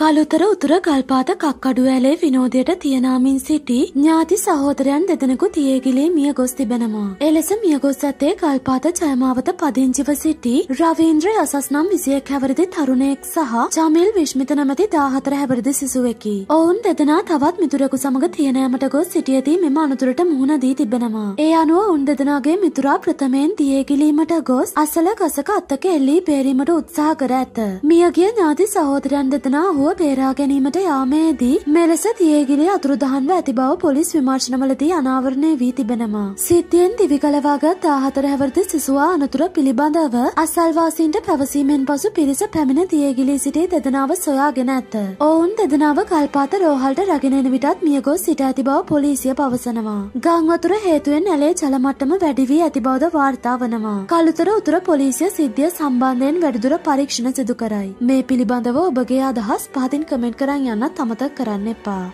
කළුතර උතුර ගල්පාත කක්කඩු ඇලේ විනෝදයට තියනාමින් සිටි ඥාති සහෝදරයන් දෙදෙනෙකු තියේගිලේ මිය ගොස් තිබෙනවා. එලෙස මිය ගොස් ඇත්තේ ගල්පාත ජයමාවත පදිංචිව සිටි රවීන්ද්‍ර යසස් නම් විසියෙක් හැවරදි තරුණයෙක් සහ චමිල් විශ්මිත නැමැති දාහතර හැවරදි සිසුවෙකි. ඔවුන් දෙදෙනා තවත් මිතුරෙකු සමග තියනෑමට ගොස් සිටියදී මෙම අනතුරට මුහුණ දී තිබෙනවා. ඒ අනුව ඔවුන් දෙදෙනාගේ මිතුරා ප්‍රථමයෙන් තියේගිලීමට ගොස් අසල ගසක අත්තක එල්ලී බේරීමට උත්සාහ කර ඇත. මියගිය ඥාති සහෝදරයන් දෙදෙනා හුව ඔහුව පේරා ගැනීමට යාමේදී මෙලෙස තියගිලි අතුරුදහන්ව ඇති බව පොලිස් විමර්ශනවලදී අනාවරණය වී තිබෙනවා. සිද්ධියෙන් දිවිගලවාගත් ආහතර හැවරදි සිසුවා අනතුර පිළිබඳව අසල්වාසීන්ට පැවසීමෙන් පසු පිරිස පැමිණ තියගිලී සිටි දෙදනාව සොයාගෙන ඇත. ඔවුන් දෙදනාව කල්පාත රෝහල්ට රගෙනෙන විටත් මියගොස් සිට ඇති බව පොලිසිය පවසනවා. ගංවතුර හේතුවෙන් ඇලේ ජලමට්ටම වැඩිවී ඇති බවද වාර්තා වනවා. කළුතර උතුර පොලිසිය සිද්ධිය සම්බන්ධයෙන් වැඩිදුර පරීක්ෂණ සිදු කරයි. මේ පිළිබඳව ඔබගේ අදහස් පහතින් කමෙන්ට් කරන්න යන්නත් අමතක් කරන්න එපා.